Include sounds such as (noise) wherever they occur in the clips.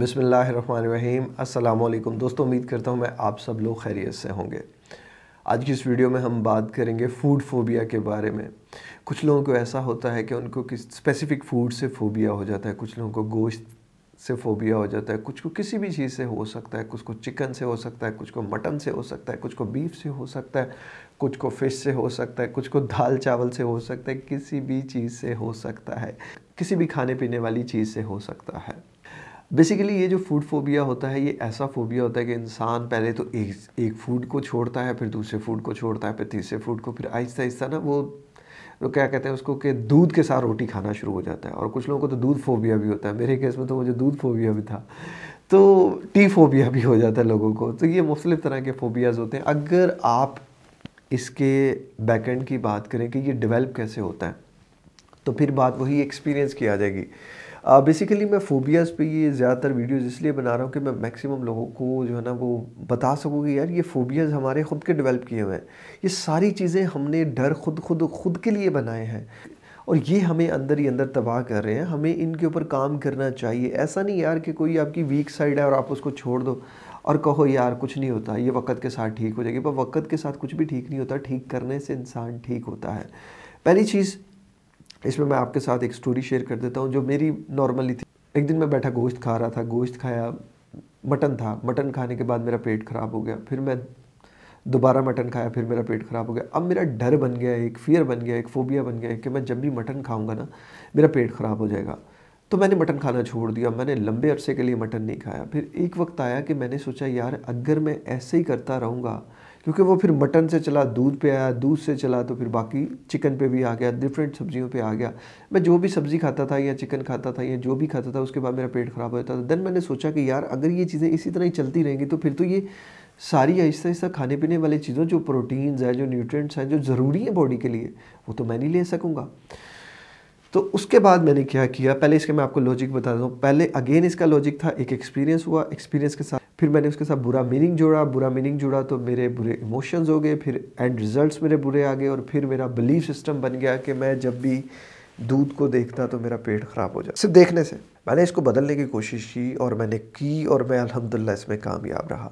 बिसमीम अल्लाम दोस्तों उम्मीद करता हूँ मैं आप सब लोग खैरियत से होंगे आज की इस वीडियो में हम बात करेंगे फ़ूड फोबिया के बारे में कुछ लोगों को ऐसा होता है कि उनको किस स्पेसिफ़िक फ़ूड से फ़ोबिया हो जाता है कुछ लोगों को गोश्त से फ़ोबिया हो जाता है कुछ को किसी भी चीज़ से हो सकता है कुछ को चिकन से हो सकता है कुछ को मटन से हो सकता है कुछ को बीफ से हो सकता है कुछ को फ़िश से हो सकता है कुछ को दाल चावल से हो सकता है किसी भी चीज़ से हो सकता है किसी भी खाने पीने वाली चीज़ से हो सकता है बेसिकली ये जो फूड फोबिया होता है ये ऐसा फोबिया होता है कि इंसान पहले तो एक एक फूड को छोड़ता है फिर दूसरे फूड को छोड़ता है फिर तीसरे फूड को फिर आहिस्ता आहिस्ता ना वो क्या कहते हैं उसको कि दूध के साथ रोटी खाना शुरू हो जाता है और कुछ लोगों को तो दूध फोबिया भी होता है मेरे केस में तो मुझे दूध फोबिया भी था तो टी फोबिया भी हो जाता है लोगों को तो ये मुख्तलिफ़ तरह के फोबियाज़ होते हैं अगर आप इसके बैकेंड की बात करें कि ये डेवलप कैसे होता है तो फिर बात वही एक्सपीरियंस की आ जाएगी बेसिकली uh, मैं फोबियाज़ पे ये ज़्यादातर वीडियोज़ इसलिए बना रहा हूँ कि मैं मैक्सिमम लोगों को जो है ना वो बता सकूँ कि यार ये फोबियाज़ हमारे ख़ुद के डेवलप किए हुए हैं ये सारी चीज़ें हमने डर खुद खुद खुद के लिए बनाए हैं और ये हमें अंदर ही अंदर तबाह कर रहे हैं हमें इनके ऊपर काम करना चाहिए ऐसा नहीं यार कि कोई आपकी वीक साइड है और आप उसको छोड़ दो और कहो यार कुछ नहीं होता ये वक्त के साथ ठीक हो जाएगी पर वक्त के साथ कुछ भी ठीक नहीं होता ठीक करने से इंसान ठीक होता है पहली चीज़ इसमें मैं आपके साथ एक स्टोरी शेयर कर देता हूँ जो मेरी नॉर्मली थी एक दिन मैं बैठा गोश्त खा रहा था गोश्त खाया मटन था मटन खाने के बाद मेरा पेट ख़राब हो गया फिर मैं दोबारा मटन खाया फिर मेरा पेट ख़राब हो गया अब मेरा डर बन गया एक फियर बन गया एक फोबिया बन गया कि मैं जब भी मटन खाऊंगा ना मेरा पेट ख़राब हो जाएगा तो मैंने मटन खाना छोड़ दिया मैंने लंबे अरसे के लिए मटन नहीं खाया फिर एक वक्त आया कि मैंने सोचा यार अगर मैं ऐसे ही करता रहूँगा क्योंकि वो फिर मटन से चला दूध पे आया दूध से चला तो फिर बाकी चिकन पे भी आ गया डिफरेंट सब्जियों पे आ गया मैं जो भी सब्ज़ी खाता था या चिकन खाता था या जो भी खाता था उसके बाद मेरा पेट ख़राब होता था देन मैंने सोचा कि यार अगर ये चीज़ें इसी तरह ही चलती रहेंगी तो फिर तो ये सारी आहिस्ता आहिस्ता खाने पीने वाली चीज़ों जो प्रोटीन्स हैं जो न्यूट्रेंट्स हैं जो ज़रूरी हैं बॉडी के लिए वो तो मैं नहीं ले सकूँगा तो उसके बाद मैंने क्या किया पहले इसके मैं आपको लॉजिक बता दूँ पहले अगेन इसका लॉजिक था एक एक्सपीरियंस हुआ एक्सपीरियंस के साथ फिर मैंने उसके साथ बुरा मीनिंग जोड़ा बुरा मीनिंग जोड़ा तो मेरे बुरे इमोशंस हो गए फिर एंड रिजल्ट्स मेरे बुरे आ गए और फिर मेरा बिलीफ सिस्टम बन गया कि मैं जब भी दूध को देखता तो मेरा पेट ख़राब हो जाता सिर्फ देखने से मैंने इसको बदलने की कोशिश की और मैंने की और मैं अलहमदिल्ला इसमें कामयाब रहा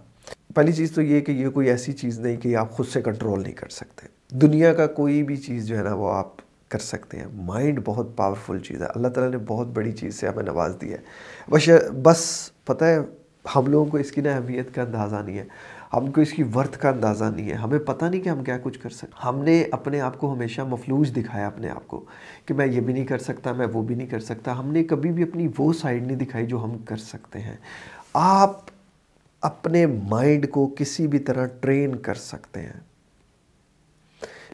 पहली चीज़ तो ये कि ये कोई ऐसी चीज़ नहीं कि आप ख़ुद से कंट्रोल नहीं कर सकते दुनिया का कोई भी चीज़ जो है ना वो आप कर सकते हैं माइंड बहुत पावरफुल चीज़ है अल्लाह ताला ने बहुत बड़ी चीज़ से हमें नवाज दिया है बस बस पता है हम लोगों को इसकी ना अहमियत का अंदाज़ा नहीं है हमको इसकी वर्थ का अंदाज़ा नहीं है हमें पता नहीं कि हम क्या कुछ कर सकते हमने अपने आप को हमेशा मफलूज दिखाया अपने आप को कि मैं ये भी नहीं कर सकता मैं वो भी नहीं कर सकता हमने कभी भी अपनी वो साइड नहीं दिखाई जो हम कर सकते हैं आप अपने माइंड को किसी भी तरह ट्रेन कर सकते हैं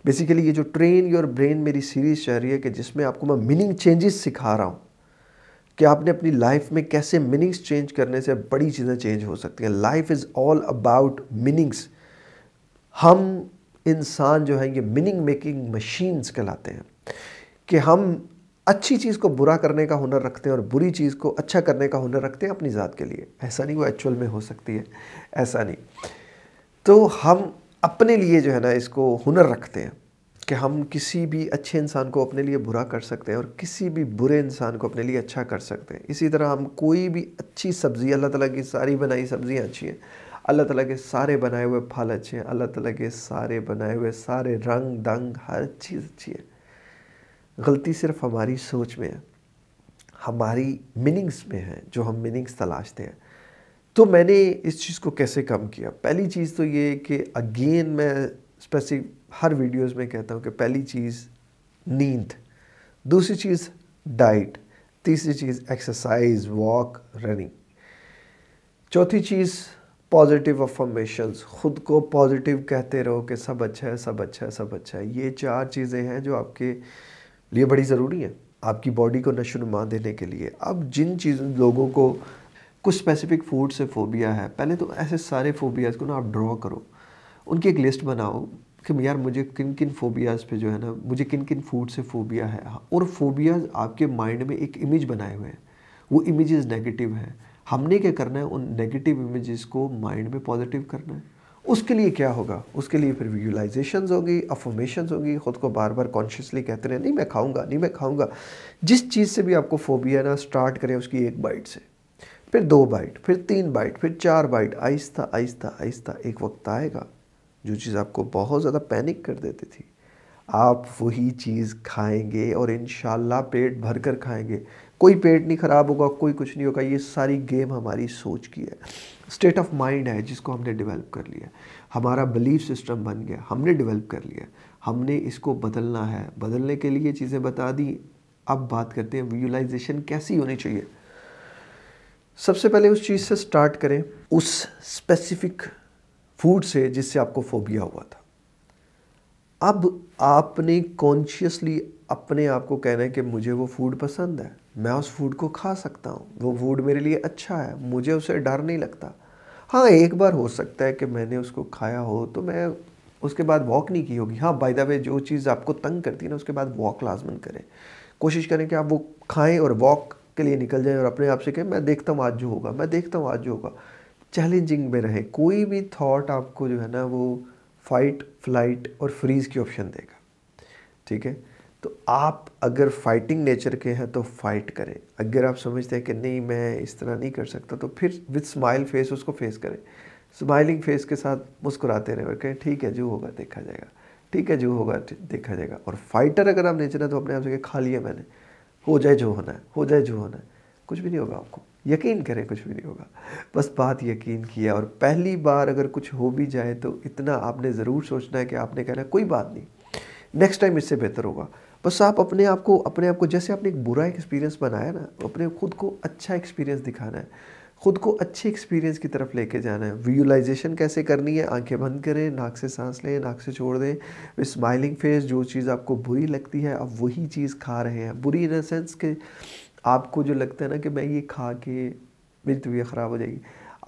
बेसिकली ये जो ट्रेन योर ब्रेन मेरी सीरीज़ चाह रही है कि जिसमें आपको मैं मीनिंग चेंजेस सिखा रहा हूँ कि आपने अपनी लाइफ में कैसे मीनिंग्स चेंज करने से बड़ी चीज़ें चेंज हो सकती हैं life is all about meanings हम इंसान जो है ये मीनिंग मेकिंग मशीन्स कहलाते हैं कि हम अच्छी चीज़ को बुरा करने का हुनर रखते हैं और बुरी चीज़ को अच्छा करने का हुनर रखते हैं अपनी ज़ात के लिए ऐसा नहीं वो एक्चुअल में हो सकती है ऐसा नहीं तो हम अपने लिए जो है ना इसको हुनर रखते हैं कि हम किसी भी अच्छे इंसान को अपने लिए बुरा कर सकते हैं और किसी भी बुरे इंसान को अपने लिए अच्छा कर सकते हैं इसी तरह हम कोई भी अच्छी सब्ज़ी अल्लाह ताला की सारी बनाई सब्ज़ियाँ अच्छी हैं अल्लाह ताला के सारे बनाए हुए फल अच्छे हैं अल्लाह ताला के सारे बनाए हुए सारे रंग दंग हर चीज़ अच्छी है गलती सिर्फ हमारी सोच में है हमारी मीनिंग्स में है जो हम मीनिंग्स तलाशते हैं तो मैंने इस चीज़ को कैसे कम किया पहली चीज़ तो ये कि अगेन मैं स्पेसिफिक हर वीडियोस में कहता हूँ कि पहली चीज़ नींद दूसरी चीज़ डाइट तीसरी चीज़ एक्सरसाइज वॉक रनिंग चौथी चीज़ पॉजिटिव अफॉर्मेशंस ख़ुद को पॉजिटिव कहते रहो कि सब अच्छा है सब अच्छा है सब अच्छा है ये चार चीज़ें हैं जो आपके लिए बड़ी ज़रूरी हैं आपकी बॉडी को नशोनुमा देने के लिए अब जिन चीज़ लोगों को कुछ स्पेसिफिक फूड से फोबिया है पहले तो ऐसे सारे फोबियाज़ को ना आप ड्रॉ करो उनकी एक लिस्ट बनाओ कि यार मुझे किन किन फोबियाज पे जो है ना मुझे किन किन फूड से फोबिया है और फोबियाज आपके माइंड में एक इमेज बनाए हुए हैं वो इमेजेस नेगेटिव हैं हमने क्या करना है उन नेगेटिव इमेजेस को माइंड में पॉजिटिव करना है उसके लिए क्या होगा उसके लिए फिर विजुलाइजेशंस होगी अफॉर्मेशंस होगी ख़ुद को बार बार कॉन्शियसली कहते रहे नहीं मैं खाऊंगा नहीं मैं खाऊंगा जिस चीज़ से भी आपको फोबिया ना स्टार्ट करें उसकी एक बाइट से फिर दो बाइट फिर तीन बाइट फिर चार बाइट आहिस्ता आहिस्ता आहिस्ता एक वक्त आएगा जो चीज़ आपको बहुत ज़्यादा पैनिक कर देती थी आप वही चीज़ खाएंगे और इन पेट भर कर खाएंगे कोई पेट नहीं ख़राब होगा कोई कुछ नहीं होगा ये सारी गेम हमारी सोच की है स्टेट ऑफ माइंड है जिसको हमने डेवलप कर लिया हमारा बिलीफ सिस्टम बन गया हमने डेवलप कर लिया हमने इसको बदलना है बदलने के लिए चीज़ें बता दी अब बात करते हैं विजुलाइजेशन कैसी होनी चाहिए सबसे पहले उस चीज़ से स्टार्ट करें उस स्पेसिफिक फूड से जिससे आपको फोबिया हुआ था अब आपने कॉन्शियसली अपने आप को कहना है कि मुझे वो फूड पसंद है मैं उस फूड को खा सकता हूँ वो फूड मेरे लिए अच्छा है मुझे उसे डर नहीं लगता हाँ एक बार हो सकता है कि मैंने उसको खाया हो तो मैं उसके बाद वॉक नहीं की होगी हाँ बाय द वे जो चीज़ आपको तंग करती है ना उसके बाद वॉक लाजमन करें कोशिश करें कि आप वो खाएं और वॉक के लिए निकल जाएं और अपने आप से कहें मैं देखता हूँ आज जो होगा मैं देखता हूँ आज जो होगा चैलेंजिंग में रहें कोई भी थॉट आपको जो है ना वो फाइट फ्लाइट और फ्रीज़ की ऑप्शन देगा ठीक है तो आप अगर फाइटिंग नेचर के हैं तो फाइट करें अगर आप समझते हैं कि नहीं मैं इस तरह नहीं कर सकता तो फिर विद स्माइल फेस उसको फेस करें स्माइलिंग फेस के साथ मुस्कुराते रहें और कहें ठीक है जो होगा देखा जाएगा ठीक है जो होगा देखा जाएगा और फाइटर अगर आप नेचर है तो अपने आप से खा लिया मैंने हो जाए जो होना है हो जाए जो होना है कुछ भी नहीं होगा आपको यकीन करें कुछ भी नहीं होगा बस बात यकीन की है और पहली बार अगर कुछ हो भी जाए तो इतना आपने ज़रूर सोचना है कि आपने कहना कोई बात नहीं नेक्स्ट टाइम इससे बेहतर होगा बस आप अपने आप को अपने आप को जैसे आपने एक बुरा एक्सपीरियंस बनाया ना अपने खुद को अच्छा एक्सपीरियंस दिखाना है खुद को अच्छे एक्सपीरियंस की तरफ लेके जाना है विजुलाइजेशन कैसे करनी है आंखें बंद करें नाक से सांस लें नाक से छोड़ दें स्माइलिंग फेस जो चीज़ आपको बुरी लगती है आप वही चीज़ खा रहे हैं बुरी इन सेंस के आपको जो लगता है ना कि मैं ये खा के मेरी तबीयत ख़राब हो जाएगी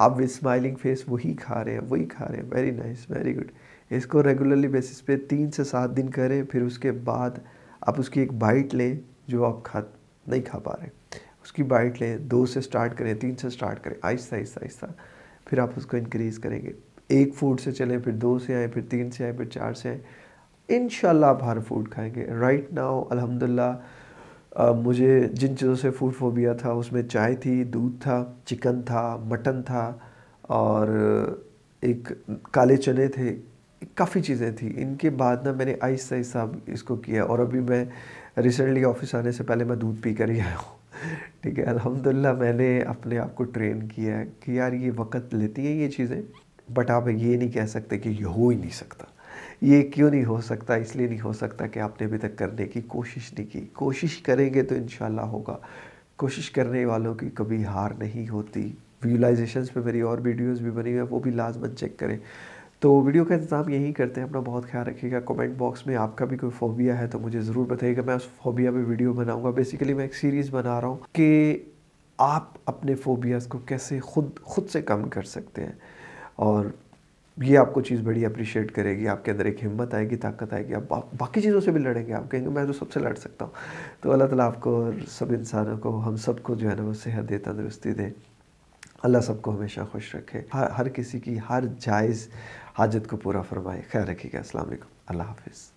आप विद स्माइलिंग फेस वही खा रहे हैं वही खा रहे हैं वेरी नाइस वेरी गुड इसको रेगुलरली बेसिस पे तीन से सात दिन करें फिर उसके बाद आप उसकी एक बाइट लें जो आप खा नहीं खा पा रहे उसकी बाइट लें दो से स्टार्ट करें तीन से स्टार्ट करें आहिस्ता आहिस्ता आहिस्ता फिर आप उसको इनक्रीज़ करेंगे एक फूड से चलें फिर दो से आए फिर तीन से आए फिर चार से आए इन आप हर फूड खाएंगे राइट नाउ अलहमदिल्ला मुझे जिन चीज़ों से फूड फोबिया था उसमें चाय थी दूध था चिकन था मटन था और एक काले चने थे काफ़ी चीज़ें थी इनके बाद ना मैंने आहिस्ता आहिस्ता इसको किया और अभी मैं रिसेंटली ऑफिस आने से पहले मैं दूध पी कर ही आया हूँ (laughs) ठीक है अलहमदिल्ला मैंने अपने आप को ट्रेन किया है कि यार ये वक्त लेती हैं ये चीज़ें बट आप ये नहीं कह सकते कि ये हो ही नहीं सकता ये क्यों नहीं हो सकता इसलिए नहीं हो सकता कि आपने अभी तक करने की कोशिश नहीं की कोशिश करेंगे तो इन होगा कोशिश करने वालों की कभी हार नहीं होती व्यूलाइजेशंस पे मेरी और वीडियोस भी बनी हुई है वो भी लाजमन चेक करें तो वीडियो का इंतजाम यही करते हैं अपना बहुत ख्याल रखिएगा कमेंट बॉक्स में आपका भी कोई फोबिया है तो मुझे ज़रूर बताइएगा मैं उस फोबिया पर वीडियो बनाऊंगा बेसिकली मैं एक सीरीज़ बना रहा हूँ कि आप अपने फोबियाज़ को कैसे खुद खुद से कम कर सकते हैं और ये आपको चीज़ बड़ी अप्रिशिएट करेगी आपके अंदर एक हिम्मत आएगी ताकत आएगी आप बा, बाकी चीज़ों से भी लड़ेंगे आप कहेंगे मैं तो सबसे लड़ सकता हूँ तो अल्लाह ताला आपको और सब इंसानों को हम सबको जो है ना वो सेहत दे तंदरुस्ती दे अल्लाह सबको हमेशा खुश रखे हर हर किसी की हर जायज़ हाजत को पूरा फरमाए ख्याल रखिएगा अल्लाह हाफिज़